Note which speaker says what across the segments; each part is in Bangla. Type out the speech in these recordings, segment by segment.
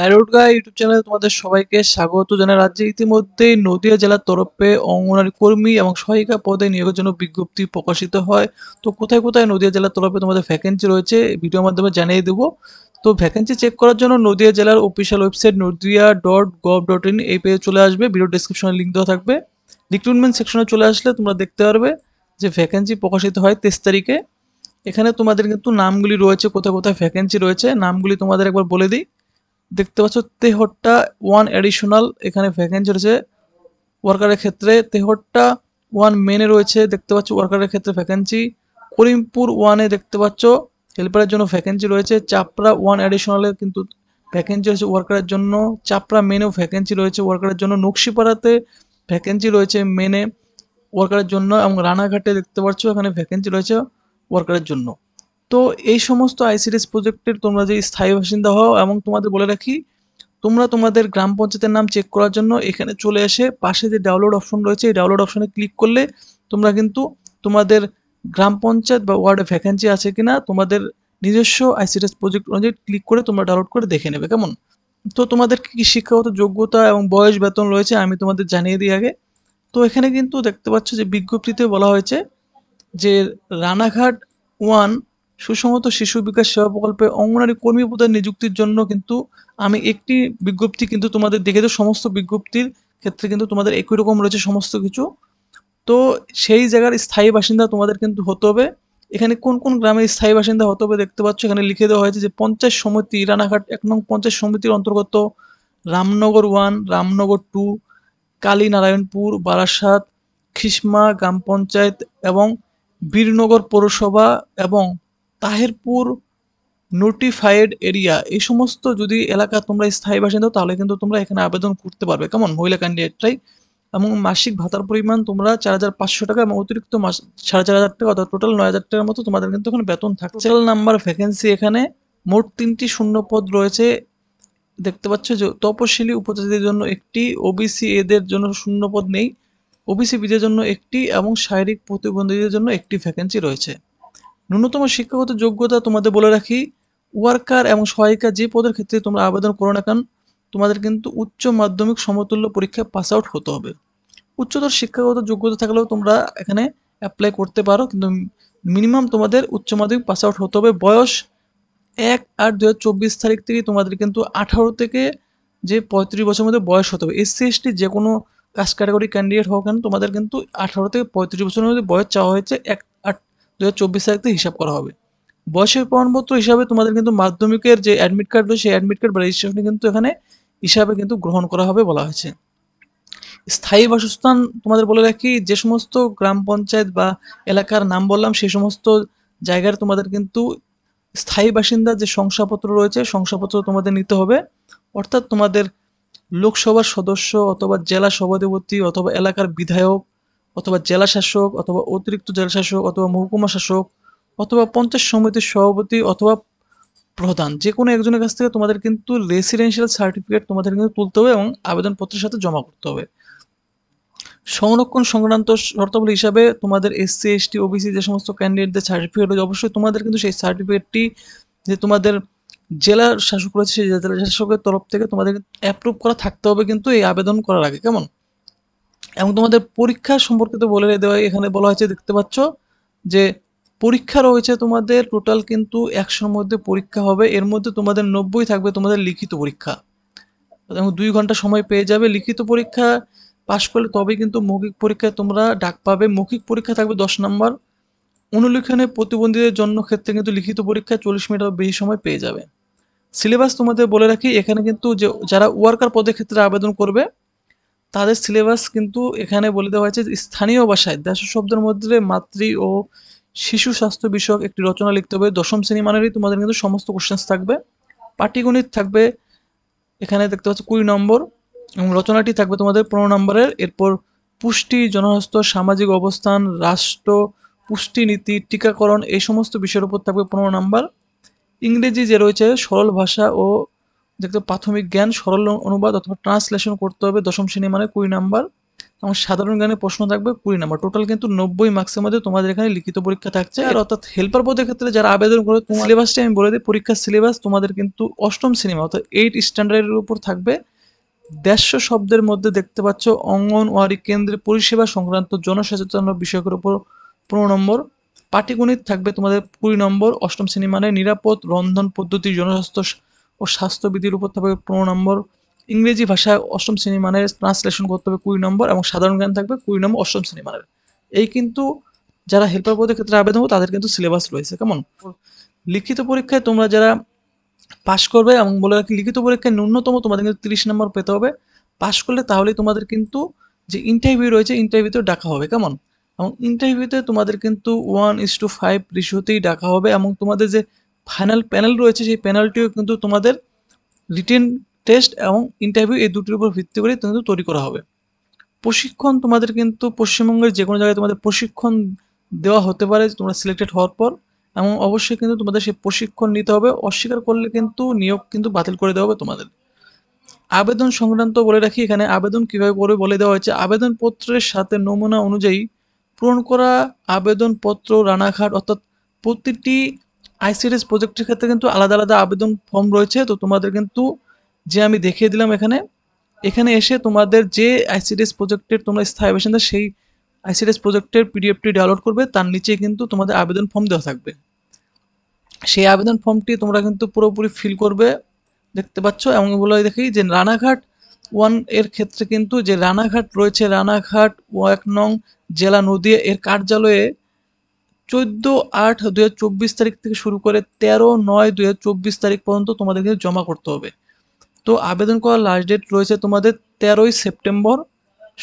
Speaker 1: নাইরোডগা ইউটিউব চ্যানেলে তোমাদের সবাইকে স্বাগত জানাই রাজ্যে ইতিমধ্যে নদিয়া জেলার তরফে অঙ্গনারী কর্মী এবং সহায়িকা পদে নিয়োগের জন্য বিজ্ঞপ্তি প্রকাশিত হয় তো কোথায় কোথায় নদিয়া জেলার তরফে তোমাদের ভ্যাকেন্সি রয়েছে ভিডিওর মাধ্যমে জানিয়ে দেবো তো ভ্যাকেন্সি চেক করার জন্য নদিয়া জেলার official website Nadia dot gov dot in এই পেজে চলে আসবে ভিডিও ডিসক্রিপশনে লিঙ্ক দেওয়া থাকবে রিক্রুটমেন্ট সেকশনে চলে আসলে তোমরা দেখতে পারবে যে ভ্যাকেন্সি প্রকাশিত হয় তেইশ তারিখে এখানে তোমাদের কিন্তু নামগুলি রয়েছে কোথায় কোথায় ভ্যাকেন্সি রয়েছে নামগুলি তোমাদের একবার বলে দিই দেখতে পাচ্ছ তেহট্টা ওয়ান অ্যাডিশনাল এখানে ভ্যাকেন্সি রয়েছে ওয়ার্কারের ক্ষেত্রে তেহট্টা ওয়ান মেনে রয়েছে দেখতে পাচ্ছ ওয়ার্কারের ক্ষেত্রে ভ্যাকেন্সি করিমপুর ওয়ানে দেখতে পাচ্ছ হেল্পারের জন্য ভ্যাকেন্সি রয়েছে চাপড়া ওয়ান অ্যাডিশনালে কিন্তু ভ্যাকেন্সি রয়েছে ওয়ার্কারের জন্য চাপড়া মেনেও ভ্যাকেন্সি রয়েছে ওয়ার্কারের জন্য নকশিপাড়াতে ভ্যাকেন্সি রয়েছে মেনে ওয়ার্কারের জন্য এবং রানাঘাটে দেখতে পাচ্ছ এখানে ভ্যাকেন্সি রয়েছে ওয়ার্কারের জন্য তো এই সমস্ত আইসিডিএস প্রজেক্টের তোমরা যে স্থায়ী বাসিন্দা হও এবং তোমাদের বলে রাখি তোমরা তোমাদের গ্রাম পঞ্চায়েতের নাম চেক করার জন্য এখানে চলে এসে পাশে যে ডাউনলোড অপশন রয়েছে এই ডাউনলোড অপশনে ক্লিক করলে তোমরা কিন্তু তোমাদের গ্রাম পঞ্চায়েত বা ওয়ার্ডে ভ্যাকেন্সি আছে কিনা তোমাদের নিজস্ব আইসিডিএস প্রজেক্ট অনুযায়ী ক্লিক করে তোমরা ডাউনলোড করে দেখে নেবে কেমন তো তোমাদের কী কী শিক্ষাগত যোগ্যতা এবং বয়স বেতন রয়েছে আমি তোমাদের জানিয়ে দিই আগে তো এখানে কিন্তু দেখতে পাচ্ছ যে বিজ্ঞপ্তিতে বলা হয়েছে যে রানাঘাট ওয়ান সুসংহত শিশু বিকাশ সেবা প্রকল্পে অঙ্গনারী কর্মী পদে নিযুক্তির জন্য কিন্তু আমি একটি বিজ্ঞপ্তি কিন্তু তোমাদের দেখে তো সমস্ত বিজ্ঞপ্তির ক্ষেত্রে কিন্তু তোমাদের একই রকম রয়েছে সমস্ত কিছু তো সেই জায়গার স্থায়ী বাসিন্দা তোমাদের কিন্তু হতে হবে এখানে কোন কোন গ্রামের স্থায়ী বাসিন্দা হতে হবে দেখতে পাচ্ছ এখানে লিখে দেওয়া হয়েছে যে পঞ্চায়েত সমিতি রানাঘাট এক নং পঞ্চায়েত সমিতির অন্তর্গত রামনগর ওয়ান রামনগর টু কালীনারায়ণপুর বারাসাত খিসমা গ্রাম পঞ্চায়েত এবং বীরনগর পৌরসভা এবং তাহেরপুর নোটিফাইড এরিয়া এই সমস্ত যদি এলাকা তোমরা স্থায়ী বাসিন্দা তাহলে কিন্তু তোমরা এখানে আবেদন করতে পারবে কেমন মহিলা ক্যান্ডিডেটরাই এবং মাসিক ভাতার পরিমাণ তোমরা চার হাজার পাঁচশো টাকা এবং অতিরিক্ত মাস সাড়ে চার হাজার টাকা অর্থাৎ টোটাল নয় হাজার টাকার মতো তোমাদের কিন্তু এখানে বেতন থাকছে টোটাল নাম্বার ভ্যাকেন্সি এখানে মোট তিনটি শূন্য পদ রয়েছে দেখতে পাচ্ছ যে তপশিলি উপজাতিদের জন্য একটি ওবিসি এদের জন্য শূন্য পদ নেই ওবিসি বিদের জন্য একটি এবং শারীরিক প্রতিবন্ধীদের জন্য একটি ভ্যাকেন্সি রয়েছে ন্যূনতম শিক্ষাগত যোগ্যতা তোমাদের বলে রাখি ওয়ার্কার এবং সহায়িকা যে পদের ক্ষেত্রে তোমরা আবেদন করো না কেন তোমাদের কিন্তু উচ্চ মাধ্যমিক সমতুল্য পরীক্ষায় পাস আউট হতে হবে উচ্চতর শিক্ষাগত যোগ্যতা থাকলেও তোমরা এখানে অ্যাপ্লাই করতে পারো কিন্তু মিনিমাম তোমাদের উচ্চ মাধ্যমিক পাস আউট হতে হবে বয়স এক আট দু তারিখ থেকে তোমাদের কিন্তু আঠারো থেকে যে পঁয়ত্রিশ বছরের মধ্যে বয়স হতে হবে এসসি এসটি যে কোনো কাস্ট ক্যাটাগরি ক্যান্ডিডেট হোক কেন তোমাদের কিন্তু আঠারো থেকে পঁয়ত্রিশ বছরের মধ্যে বয়স চাওয়া হয়েছে এক দু হাজার চব্বিশ হিসাব করা হবে বয়সের প্রমাণপত্র হিসাবে তোমাদের কিন্তু মাধ্যমিকের যে অ্যাডমিট কার্ড রয়েছে সেই অ্যাডমিট কার্ড বা রেজিস্ট্রেশন কিন্তু এখানে হিসাবে কিন্তু গ্রহণ করা হবে বলা হয়েছে স্থায়ী বাসস্থান তোমাদের বলে রাখি যে সমস্ত গ্রাম পঞ্চায়েত বা এলাকার নাম বললাম সেই সমস্ত জায়গার তোমাদের কিন্তু স্থায়ী বাসিন্দা যে শংসাপত্র রয়েছে শংসাপত্র তোমাদের নিতে হবে অর্থাৎ তোমাদের লোকসভার সদস্য অথবা জেলা সভাধিপতি অথবা এলাকার বিধায়ক অথবা জেলা শাসক অথবা অতিরিক্ত জেলা শাসক অথবা মহকুমা শাসক অথবা পঞ্চায়েত সমিতির সভাপতি অথবা প্রধান যে কোনো একজনের কাছ থেকে তোমাদের কিন্তু রেসিডেন্সিয়াল সার্টিফিকেট তোমাদের কিন্তু তুলতে হবে এবং আবেদনপত্রের সাথে জমা করতে হবে সংরক্ষণ সংক্রান্ত শর্তাবলী হিসাবে তোমাদের এসসি এসটি ওবিসি যে সমস্ত ক্যান্ডিডেটদের সার্টিফিকেট রয়েছে অবশ্যই তোমাদের কিন্তু সেই সার্টিফিকেটটি যে তোমাদের জেলার শাসক রয়েছে সেই জেলা শাসকের তরফ থেকে তোমাদের অ্যাপ্রুভ করা থাকতে হবে কিন্তু এই আবেদন করার আগে কেমন এবং তোমাদের পরীক্ষা সম্পর্কিত বলে দেওয়া এখানে বলা হয়েছে দেখতে পাচ্ছ যে পরীক্ষা রয়েছে তোমাদের টোটাল কিন্তু একশোর মধ্যে পরীক্ষা হবে এর মধ্যে তোমাদের নব্বই থাকবে তোমাদের লিখিত পরীক্ষা এবং দুই ঘন্টা সময় পেয়ে যাবে লিখিত পরীক্ষা পাশ করলে তবে কিন্তু মৌখিক পরীক্ষায় তোমরা ডাক পাবে মৌখিক পরীক্ষা থাকবে দশ নম্বর অনুলিখনে প্রতিবন্ধীদের জন্য ক্ষেত্রে কিন্তু লিখিত পরীক্ষা চল্লিশ মিনিট বেশি সময় পেয়ে যাবে সিলেবাস তোমাদের বলে রাখি এখানে কিন্তু যে যারা ওয়ার্কার পদের ক্ষেত্রে আবেদন করবে তাদের সিলেবাস কিন্তু এখানে বলে দেওয়া হয়েছে স্থানীয় ভাষায় দেশ শব্দের মধ্যে মাতৃ ও শিশু স্বাস্থ্য বিষয়ক একটি রচনা লিখতে হবে দশম শ্রেণী মানেরই তোমাদের কিন্তু সমস্ত কোশ্চেন থাকবে পাটিগণিত থাকবে এখানে দেখতে পাচ্ছ কুড়ি নম্বর এবং রচনাটি থাকবে তোমাদের পনেরো নম্বরের এরপর পুষ্টি জনস্বাস্থ্য সামাজিক অবস্থান রাষ্ট্র পুষ্টি নীতি টিকাকরণ এই সমস্ত বিষয়ের উপর থাকবে পনেরো নম্বর ইংরেজি যে রয়েছে সরল ভাষা ও দেখতে প্রাথমিক জ্ঞান সরল অনুবাদ অথবা ট্রান্সলেশন করতে হবে দশম শ্রেণী মানে কুড়ি নাম্বার এবং সাধারণ জ্ঞানে প্রশ্ন থাকবে কুড়ি নাম্বার টোটাল কিন্তু নব্বই মার্ক্সের মধ্যে তোমাদের এখানে লিখিত পরীক্ষা থাকছে আর অর্থাৎ হেল্পার পদের ক্ষেত্রে যারা আবেদন করে সিলেবাসটি আমি বলে দিই পরীক্ষার সিলেবাস তোমাদের কিন্তু অষ্টম শ্রেণী মানে অর্থাৎ এইট স্ট্যান্ডার্ডের উপর থাকবে দেড়শো শব্দের মধ্যে দেখতে পাচ্ছ অঙ্গনওয়াড়ি কেন্দ্রে পরিষেবা সংক্রান্ত জনসচেতন বিষয়কের উপর পনেরো নম্বর পাটিগণিত থাকবে তোমাদের কুড়ি নম্বর অষ্টম শ্রেণী মানে নিরাপদ রন্ধন পদ্ধতি জনস্বাস্থ্য ও স্বাস্থ্যবিধির উপর থাকবে পনেরো নম্বর ইংরেজি ভাষায় অষ্টম শ্রেণী মানের ট্রান্সলেশন করতে হবে কুড়ি নম্বর এবং সাধারণ জ্ঞান থাকবে কুড়ি নম্বর অষ্টম শ্রেণী মানের এই কিন্তু যারা হেল্পার পদের ক্ষেত্রে আবেদন হবে তাদের কিন্তু সিলেবাস রয়েছে কেমন লিখিত পরীক্ষায় তোমরা যারা পাশ করবে এবং বলে রাখি লিখিত পরীক্ষায় ন্যূনতম তোমাদের কিন্তু তিরিশ নম্বর পেতে হবে পাশ করলে তাহলে তোমাদের কিন্তু যে ইন্টারভিউ রয়েছে ইন্টারভিউতেও ডাকা হবে কেমন এবং ইন্টারভিউতে তোমাদের কিন্তু ওয়ান ইস টু ফাইভ রেশিওতেই ডাকা হবে এবং তোমাদের যে ফাইনাল প্যানেল রয়েছে সেই প্যানেলটিও কিন্তু তোমাদের রিটেন টেস্ট এবং ইন্টারভিউ এই দুটির উপর ভিত্তি করে কিন্তু তৈরি করা হবে প্রশিক্ষণ তোমাদের কিন্তু পশ্চিমবঙ্গের যে কোনো জায়গায় তোমাদের প্রশিক্ষণ দেওয়া হতে পারে তোমরা সিলেক্টেড হওয়ার পর এবং অবশ্যই কিন্তু তোমাদের সেই প্রশিক্ষণ নিতে হবে অস্বীকার করলে কিন্তু নিয়োগ কিন্তু বাতিল করে দেওয়া হবে তোমাদের আবেদন সংক্রান্ত বলে রাখি এখানে আবেদন কিভাবে করবে বলে দেওয়া হয়েছে আবেদনপত্রের সাথে নমুনা অনুযায়ী পূরণ করা আবেদনপত্র রানাঘাট অর্থাৎ প্রতিটি আইসিডিএস প্রজেক্টের ক্ষেত্রে কিন্তু আলাদা আলাদা আবেদন ফর্ম রয়েছে তো তোমাদের কিন্তু যে আমি দেখিয়ে দিলাম এখানে এখানে এসে তোমাদের যে আইসিডিএস প্রজেক্টের তোমরা স্থায়ী বাসিন্দা সেই আইসিডিএস প্রজেক্টের পিডিএফটি ডাউনলোড করবে তার নিচে কিন্তু তোমাদের আবেদন ফর্ম দেওয়া থাকবে সেই আবেদন ফর্মটি তোমরা কিন্তু পুরোপুরি ফিল করবে দেখতে পাচ্ছ এবং বলে দেখি যে রানাঘাট ওয়ান এর ক্ষেত্রে কিন্তু যে রানাঘাট রয়েছে রানাঘাট এক নং জেলা নদী এর কার্যালয়ে চোদ্দো আট দু তারিখ থেকে শুরু করে তেরো নয় দু তারিখ পর্যন্ত তোমাদেরকে জমা করতে হবে তো আবেদন করার লাস্ট ডেট রয়েছে তোমাদের তেরোই সেপ্টেম্বর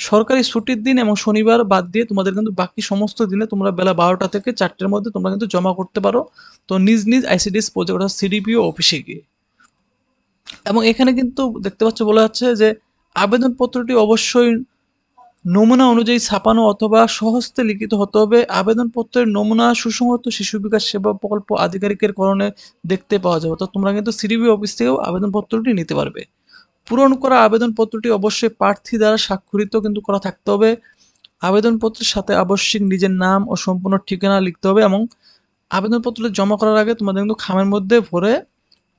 Speaker 1: সরকারি ছুটির দিন এবং শনিবার বাদ দিয়ে তোমাদের কিন্তু বাকি সমস্ত দিনে তোমরা বেলা বারোটা থেকে চারটের মধ্যে তোমরা কিন্তু জমা করতে পারো তো নিজ নিজ আইসিডিএস প্রজেক্ট অর্থাৎ সিডিপিও অফিসে গিয়ে এবং এখানে কিন্তু দেখতে পাচ্ছ বলা যাচ্ছে যে আবেদনপত্রটি অবশ্যই নমুনা অনুযায়ী ছাপানো অথবা সহস্তে লিখিত হতে হবে আবেদনপত্রের নমুনা সুসংহত শিশু বিকাশ সেবা প্রকল্প আধিকারিকের করণে দেখতে পাওয়া যাবে অর্থাৎ তোমরা কিন্তু সিডিবি অফিস থেকেও আবেদনপত্রটি নিতে পারবে পূরণ করা আবেদনপত্রটি অবশ্যই প্রার্থী দ্বারা স্বাক্ষরিত কিন্তু করা থাকতে হবে আবেদনপত্রের সাথে আবশ্যিক নিজের নাম ও সম্পূর্ণ ঠিকানা লিখতে হবে এবং আবেদনপত্র জমা করার আগে তোমাদের কিন্তু খামের মধ্যে ভরে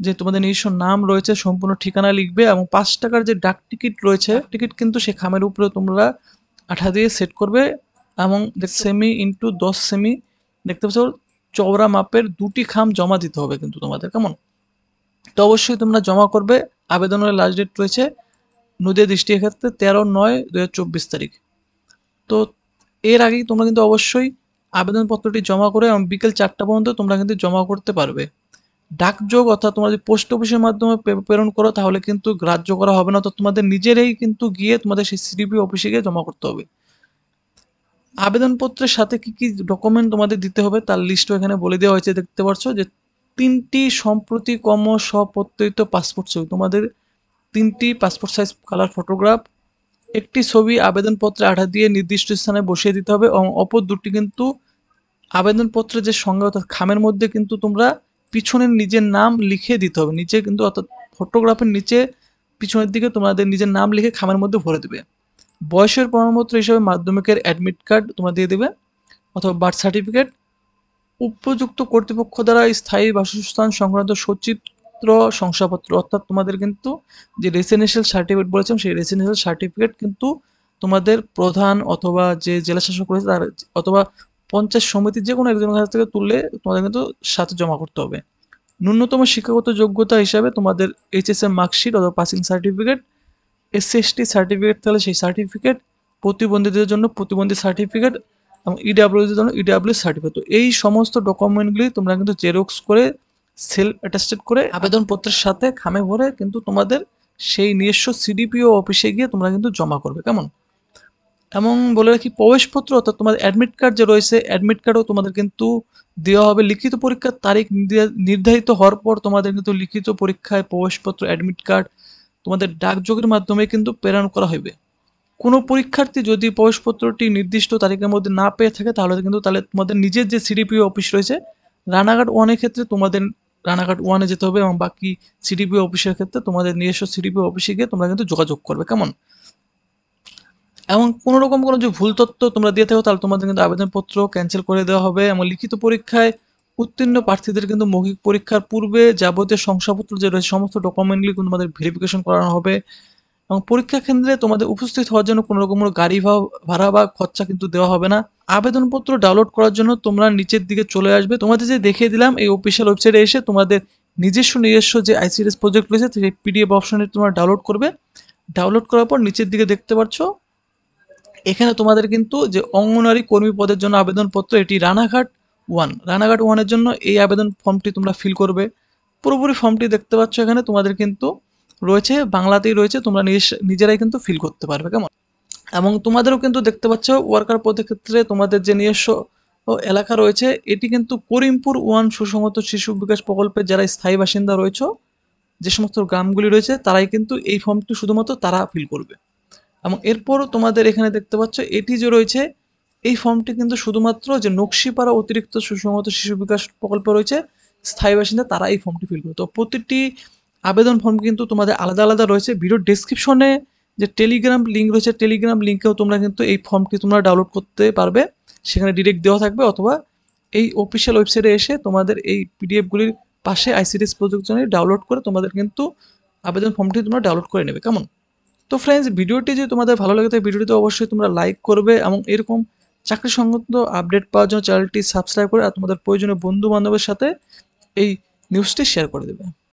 Speaker 1: যে তোমাদের নিজস্ব নাম রয়েছে সম্পূর্ণ ঠিকানা লিখবে এবং পাঁচ টাকার যে ডাক টিকিট রয়েছে টিকিট কিন্তু সে খামের উপরে তোমরা আঠা দিয়ে সেট করবে এবং সেমি ইন্টু দশ সেমি দেখতে পাচ্ছ চওড়া মাপের দুটি খাম জমা দিতে হবে কিন্তু তোমাদের কেমন তো অবশ্যই তোমরা জমা করবে আবেদনের লাস্ট ডেট রয়েছে নদীয় দৃষ্টির ক্ষেত্রে তেরো নয় দু চব্বিশ তারিখ তো এর আগেই তোমরা কিন্তু অবশ্যই আবেদনপত্রটি জমা করে এবং বিকেল চারটা পর্যন্ত তোমরা কিন্তু জমা করতে পারবে ডাকযোগ অর্থাৎ তোমাদের পোস্ট অফিসের মাধ্যমে প্রেরণ করো তাহলে কিন্তু গ্রাহ্য করা হবে না তো তোমাদের নিজেরাই কিন্তু গিয়ে তোমাদের সেই সিডিপি অফিসে গিয়ে জমা করতে হবে আবেদনপত্রের সাথে কি কি ডকুমেন্ট তোমাদের দিতে হবে তার লিস্টও এখানে বলে দেওয়া হয়েছে দেখতে পাচ্ছ যে তিনটি সম্প্রতি কম স্বপ্রত্যয়িত পাসপোর্ট ছবি তোমাদের তিনটি পাসপোর্ট সাইজ কালার ফটোগ্রাফ একটি ছবি আবেদনপত্রে আঠা দিয়ে নির্দিষ্ট স্থানে বসিয়ে দিতে হবে এবং অপর দুটি কিন্তু আবেদনপত্রের যে সঙ্গে অর্থাৎ খামের মধ্যে কিন্তু তোমরা পিছনে নিজের নাম লিখে দিতে হবে নিচে কিন্তু অর্থাৎ ফটোগ্রাফের নিচে পিছনের দিকে তোমাদের নিজের নাম লিখে খামের মধ্যে ভরে দেবে বয়সের প্রমাণপত্র হিসেবে মাধ্যমিকের অ্যাডমিট কার্ড তোমরা দিয়ে দেবে অথবা বার্থ সার্টিফিকেট উপযুক্ত কর্তৃপক্ষ দ্বারা স্থায়ী বাসস্থান সংক্রান্ত সচিত্র শংসাপত্র অর্থাৎ তোমাদের কিন্তু যে রেসিডেন্সিয়াল সার্টিফিকেট বলেছেন সেই রেসিডেন্সিয়াল সার্টিফিকেট কিন্তু তোমাদের প্রধান অথবা যে জেলা শাসক রয়েছে তার অথবা পঞ্চাশ সমিতির যে কোনো একজনের কাছ থেকে তুললে তোমাদের কিন্তু সাথে জমা করতে হবে ন্যূনতম শিক্ষাগত যোগ্যতা হিসাবে তোমাদের এইচএসএ মার্কশিট অথবা পাসিং সার্টিফিকেট এসএসটি সার্টিফিকেট তাহলে সেই সার্টিফিকেট প্রতিবন্ধীদের জন্য প্রতিবন্ধী সার্টিফিকেট এবং ইডাব্লিউদের e জন্য ইডাব্লিউ e সার্টিফিকেট তো এই সমস্ত ডকুমেন্টগুলি তোমরা কিন্তু জেরক্স করে সেলফ অ্যাটাস্টেড করে আবেদনপত্রের সাথে খামে ভরে কিন্তু তোমাদের সেই নিজস্ব সিডিপিও অফিসে গিয়ে তোমরা কিন্তু জমা করবে কেমন এবং বলে রাখি প্রবেশপত্র অর্থাৎ তোমাদের অ্যাডমিট কার্ড যে রয়েছে অ্যাডমিট কার্ডও তোমাদের কিন্তু দেওয়া হবে লিখিত পরীক্ষার তারিখ নির্ধারিত হওয়ার পর তোমাদের কিন্তু লিখিত পরীক্ষায় প্রবেশপত্র অ্যাডমিট কার্ড তোমাদের ডাকযোগের মাধ্যমে কিন্তু প্রেরণ করা হইবে কোনো পরীক্ষার্থী যদি প্রবেশপত্রটি নির্দিষ্ট তারিখের মধ্যে না পেয়ে থাকে তাহলে কিন্তু তাহলে তোমাদের নিজের যে সিডিপি অফিস রয়েছে রানাঘাট ওয়ানের ক্ষেত্রে তোমাদের রানাঘাট ওয়ানে যেতে হবে এবং বাকি সিডিপি অফিসের ক্ষেত্রে তোমাদের নিজস্ব সিডিপি অফিসে গিয়ে তোমরা কিন্তু যোগাযোগ করবে কেমন এবং কোনো রকম কোনো যে ভুল তথ্য তোমরা দিয়ে থাকো তাহলে তোমাদের কিন্তু আবেদনপত্র ক্যান্সেল করে দেওয়া হবে এবং লিখিত পরীক্ষায় উত্তীর্ণ প্রার্থীদের কিন্তু মৌখিক পরীক্ষার পূর্বে যাবতীয় শংসাপত্র যে রয়েছে সমস্ত ডকুমেন্টগুলি কিন্তু তোমাদের ভেরিফিকেশন করানো হবে এবং পরীক্ষা কেন্দ্রে তোমাদের উপস্থিত হওয়ার জন্য কোনো রকম কোনো গাড়ি ভাড়া বা খরচা কিন্তু দেওয়া হবে না আবেদনপত্র ডাউনলোড করার জন্য তোমরা নিচের দিকে চলে আসবে তোমাদের যে দেখিয়ে দিলাম এই অফিসিয়াল ওয়েবসাইটে এসে তোমাদের নিজস্ব নিজস্ব যে আইসিডিএস প্রজেক্ট রয়েছে সেই পিডিএফ অপশনে তোমরা ডাউনলোড করবে ডাউনলোড করার পর নিচের দিকে দেখতে পাচ্ছ এখানে তোমাদের কিন্তু যে অঙ্গনারী কর্মী পদের জন্য আবেদনপত্র এটি রানাঘাট ওয়ান রানাঘাট ওয়ানের জন্য এই আবেদন ফর্মটি তোমরা ফিল করবে পুরোপুরি ফর্মটি দেখতে পাচ্ছ এখানে তোমাদের কিন্তু রয়েছে বাংলাতেই রয়েছে তোমরা নিজেরাই কিন্তু ফিল করতে পারবে কেমন এবং তোমাদেরও কিন্তু দেখতে পাচ্ছ ওয়ার্কার পদের ক্ষেত্রে তোমাদের যে নিজস্ব এলাকা রয়েছে এটি কিন্তু করিমপুর ওয়ান সুসংহত শিশু বিকাশ প্রকল্পের যারা স্থায়ী বাসিন্দা রয়েছে যে সমস্ত গ্রামগুলি রয়েছে তারাই কিন্তু এই ফর্মটি শুধুমাত্র তারা ফিল করবে এবং এরপরও তোমাদের এখানে দেখতে পাচ্ছ এটি যে রয়েছে এই ফর্মটি কিন্তু শুধুমাত্র যে নকশিপাড়া অতিরিক্ত সুসংহত শিশু বিকাশ প্রকল্প রয়েছে স্থায়ী বাসিন্দা তারা এই ফর্মটি ফিল করে তো প্রতিটি আবেদন ফর্ম কিন্তু তোমাদের আলাদা আলাদা রয়েছে ভিডিও ডিসক্রিপশনে যে টেলিগ্রাম লিঙ্ক রয়েছে টেলিগ্রাম লিঙ্কেও তোমরা কিন্তু এই ফর্মটি তোমরা ডাউনলোড করতে পারবে সেখানে ডিরেক্ট দেওয়া থাকবে অথবা এই অফিসিয়াল ওয়েবসাইটে এসে তোমাদের এই পিডিএফগুলির পাশে আইসিডিএস প্রযুক্তি ডাউনলোড করে তোমাদের কিন্তু আবেদন ফর্মটি তোমরা ডাউনলোড করে নেবে কেমন তো ফ্রেন্ডস ভিডিওটি যদি তোমাদের ভালো লাগে তো ভিডিওটিতে অবশ্যই তোমরা লাইক করবে এবং এরকম চাকরি সংক্রান্ত আপডেট পাওয়ার জন্য চ্যানেলটি সাবস্ক্রাইব করে আর তোমাদের প্রয়োজনীয় বন্ধু বান্ধবের সাথে এই নিউজটি শেয়ার করে দেবে